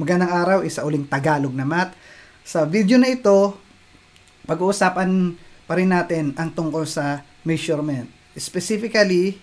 Magandang araw, isa uling Tagalog na mat. Sa video na ito, pag-uusapan pa rin natin ang tungkol sa measurement. Specifically,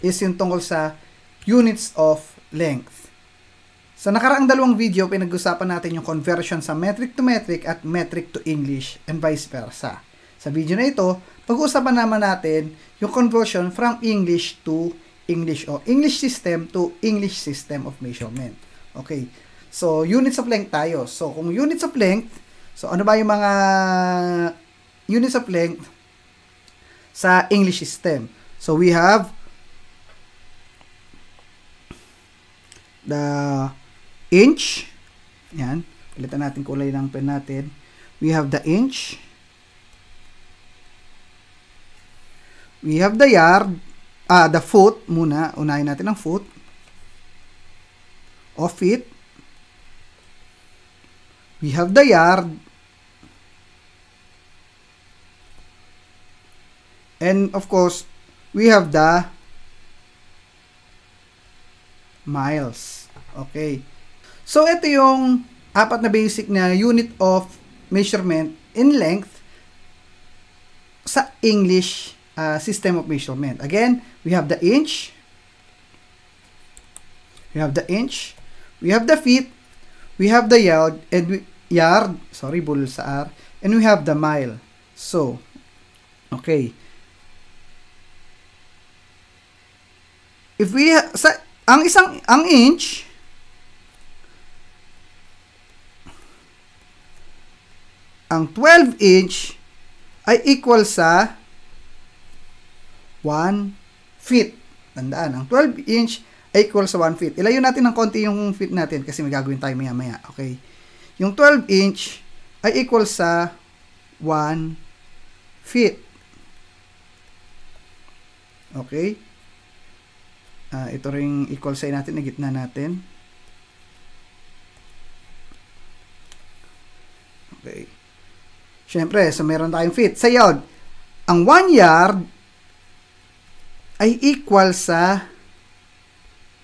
is yung tungkol sa units of length. Sa nakaraang dalawang video, pinag-usapan natin yung conversion sa metric to metric at metric to English and vice versa. Sa video na ito, pag-uusapan naman natin yung conversion from English to English o English system to English system of measurement. Okay, So, units of length tayo. So, kung units of length, so ano ba yung mga units of length sa English system? So, we have the inch. Yan. Palitan natin kulay ng pen natin. We have the inch. We have the yard. Ah, the foot muna. Unahin natin ang foot. Of feet. We have the yard. And of course, we have the miles. Okay. So, ito yung apat na basic na unit of measurement in length sa English uh, system of measurement. Again, we have the inch, we have the inch, we have the feet, We have the yard and we, yard, sorry, bulol sa R, and we have the mile. So, okay. If we sa ang isang ang inch ang 12 inch ay equal sa 1 feet. Tandaan, ang 12 inch equals 1 feet. Ilayo natin ng konti yung feet natin kasi may gagawin tayo maya maya. Okay. Yung 12 inch ay equal sa 1 feet. Okay. Uh, ito rin equal sign natin na gitna natin. Okay. Siyempre, so meron tayong feet. Sa yard, ang 1 yard ay equal sa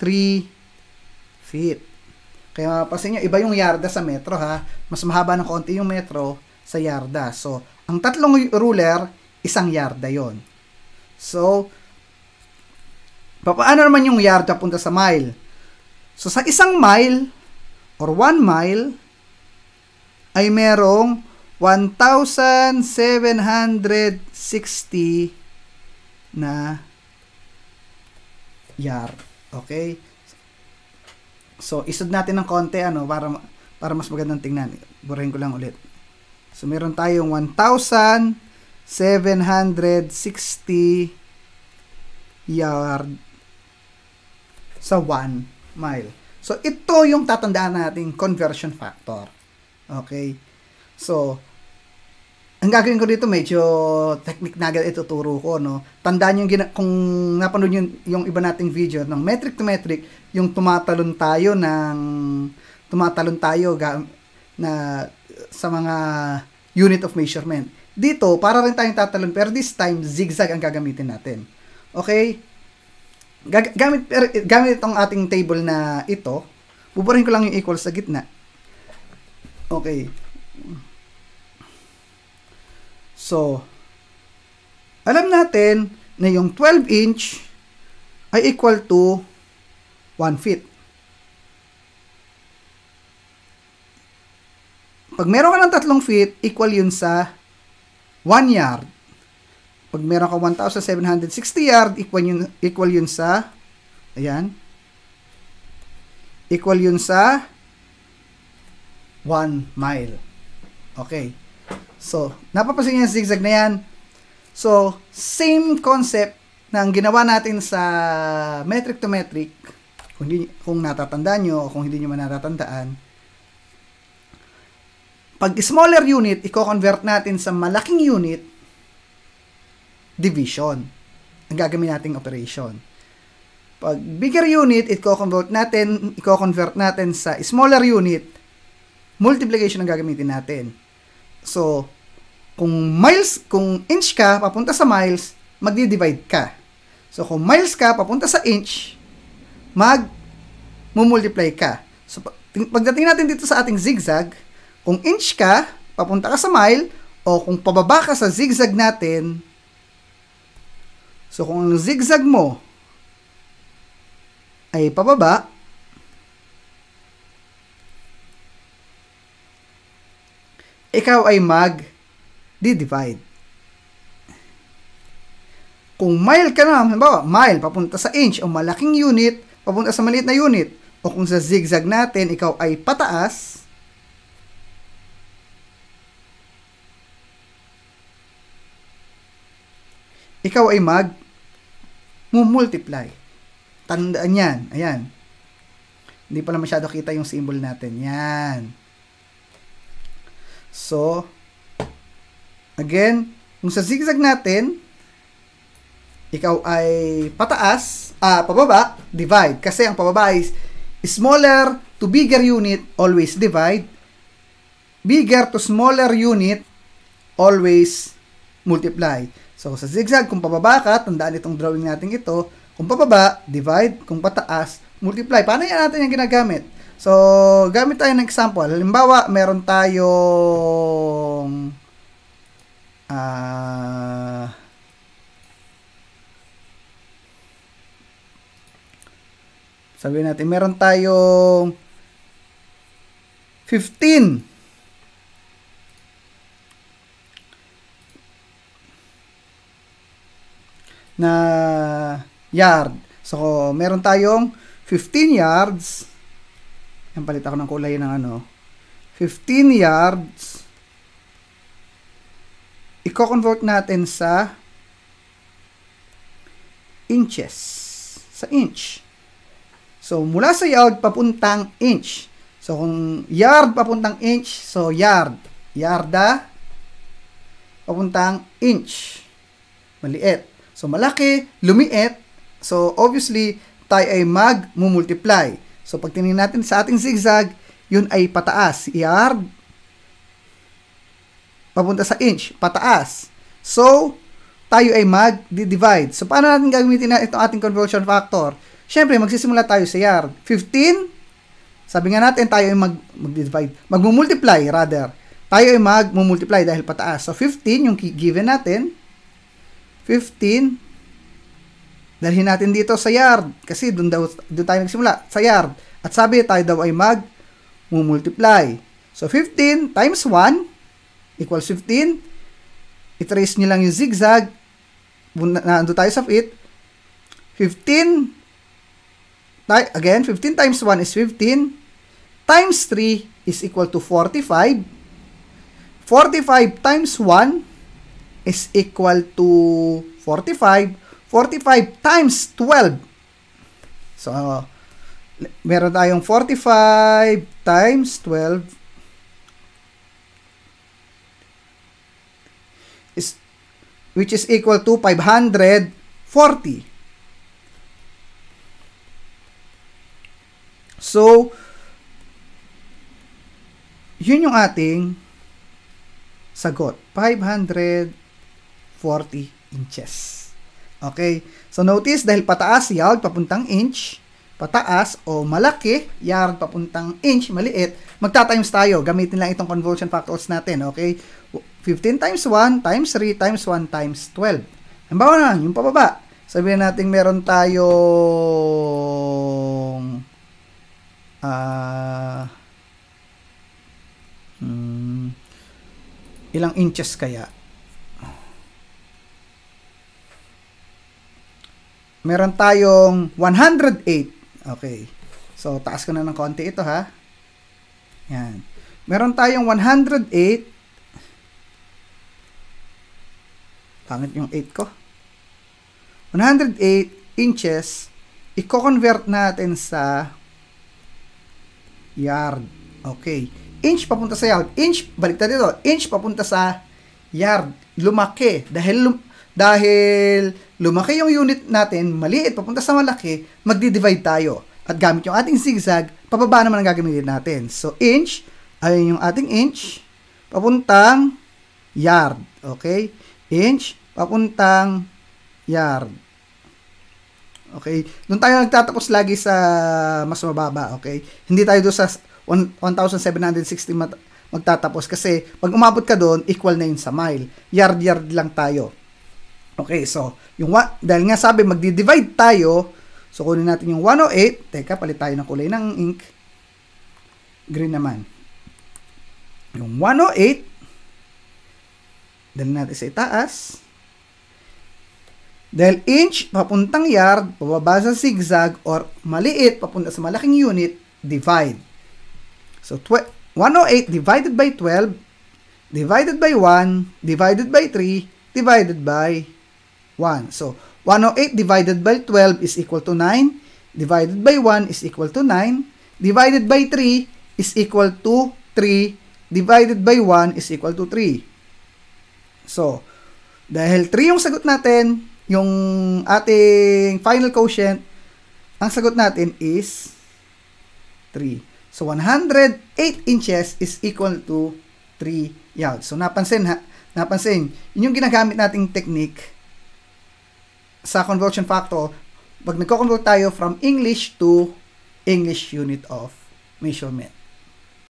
3 feet. Kaya mapapansin nyo, iba yung yarda sa metro ha. Mas mahaba ng konti yung metro sa yarda. So, ang tatlong ruler, isang yarda yon. So, paano naman yung yarda punta sa mile? So, sa isang mile or one mile ay merong 1,760 na yarda. Okay? So, isod natin ng konti ano, para, para mas magandang tingnan. Burahin ko lang ulit. So, meron tayong 1,760 yard sa 1 mile. So, ito yung tatandaan natin, conversion factor. Okay? So, ang gagawin ko dito medyo technique nugget ituturo ko no. Tandaan yung gina- kung napanood yung yung iba nating video ng metric to metric yung tumatalon tayo ng tumatalon tayo ga- na sa mga unit of measurement. Dito para rin tayong tatalon pero this time zigzag ang gagamitin natin. Okay? Gag- gamit pero, gamit itong ating table na ito. Buburin ko lang yung equals sa gitna. Okay. So, alam natin na yung 12 inch ay equal to 1 feet. Pag meron ka ng 3 feet, equal yun sa 1 yard. Pag meron ka 1,760 yard, equal yun, equal yun sa, ayan, equal yun sa 1 mile. Okay. So, napapansin niyo yung zigzag na yan. So, same concept ng ginawa natin sa metric to metric, kung, di, kung natatandaan nyo o kung hindi nyo man natatandaan, pag smaller unit, i-convert natin sa malaking unit, division. Ang gagamitin nating operation. Pag bigger unit, i-convert natin, i-convert natin sa smaller unit, multiplication ang gagamitin natin. So, kung miles, kung inch ka, papunta sa miles, magdi-divide ka. So, kung miles ka, papunta sa inch, mag multiply ka. So, pagdating natin dito sa ating zigzag, kung inch ka, papunta ka sa mile, o kung pababa ka sa zigzag natin, so kung ang zigzag mo ay pababa, ikaw ay mag-divide. Kung mile ka na, halimbawa, mile papunta sa inch o malaking unit, papunta sa maliit na unit, o kung sa zigzag natin, ikaw ay pataas, ikaw ay mag multiply. Tandaan yan. Ayan. Hindi pala masyado kita yung symbol natin. Yan. So, again, kung sa zigzag natin, ikaw ay pataas, ah, pababa, divide. Kasi ang pababa is smaller to bigger unit, always divide. Bigger to smaller unit, always multiply. So, sa zigzag, kung pababa ka, tandaan itong drawing natin ito. Kung pababa, divide. Kung pataas, multiply. Paano yan natin yung ginagamit? So, gamit tayo ng example. Halimbawa, meron tayong uh, sabihin natin, meron tayong 15 na yard. So, meron tayong 15 yards yan, palit ako ng kulay ng ano. 15 yards. Iko-convert natin sa inches. Sa inch. So, mula sa yard, papuntang inch. So, kung yard, papuntang inch. So, yard. Yarda, papuntang inch. Maliit. So, malaki, lumiit. So, obviously, tayo ay mag-multiply. So pag tinignan natin sa ating zigzag, yun ay pataas. Yard, papunta sa inch, pataas. So, tayo ay mag-divide. So, paano natin gagamitin na itong ating conversion factor? Siyempre, magsisimula tayo sa yard. 15, sabi nga natin, tayo ay mag, mag-divide. Mag-multiply, rather. Tayo ay mag-multiply dahil pataas. So, 15, yung given natin, 15 Dalhin natin dito sa yard kasi doon daw doon tayo nagsimula sa yard. At sabi tayo daw ay mag multiply. So 15 times 1 equals 15. itrace trace niyo lang yung zigzag. Nandun tayo sa it. 15 again 15 times 1 is 15 times 3 is equal to 45. 45 times 1 is equal to 45 45 times 12. So, meron tayong 45 times 12 is which is equal to 540. So, yun yung ating sagot. 540 inches. Okay? So notice dahil pataas yard papuntang inch, pataas o malaki, yard papuntang inch, maliit, magta-times tayo. Gamitin lang itong conversion factors natin, okay? 15 times 1 times 3 times 1 times 12. Halimbawa na, yung pababa. Sabihin natin meron tayong uh, hmm, ilang inches kaya? meron tayong 108. Okay. So, taas ko na ng konti ito ha. Yan. Meron tayong 108. Pangit yung 8 ko. 108 inches. Iko-convert natin sa yard. Okay. Inch papunta sa yard. Inch, balik tayo dito. Inch papunta sa yard. Lumaki. Dahil lum dahil lumaki yung unit natin, maliit, papunta sa malaki, magdi-divide tayo. At gamit yung ating zigzag, pababa naman ang gagamitin natin. So, inch, ayun yung ating inch, papuntang yard. Okay? Inch, papuntang yard. Okay? Doon tayo nagtatapos lagi sa mas mababa. Okay? Hindi tayo doon sa 1,760 magtatapos kasi pag umabot ka doon, equal na yun sa mile. Yard-yard lang tayo. Okay, so, yung one, dahil nga sabi, magdi-divide tayo, so kunin natin yung 108, teka, palit tayo ng kulay ng ink, green naman. Yung 108, dali natin sa itaas, dahil inch, papuntang yard, pababa sa zigzag, or maliit, papunta sa malaking unit, divide. So, 108 divided by 12, divided by 1, divided by 3, divided by 1. So, 108 divided by 12 is equal to 9. Divided by 1 is equal to 9. Divided by 3 is equal to 3. Divided by 1 is equal to 3. So, dahil 3 yung sagot natin, yung ating final quotient, ang sagot natin is 3. So, 108 inches is equal to 3 yards. So, napansin ha? Napansin, yun yung ginagamit nating technique sa conversion factor, pag nagko-convert tayo from English to English unit of measurement.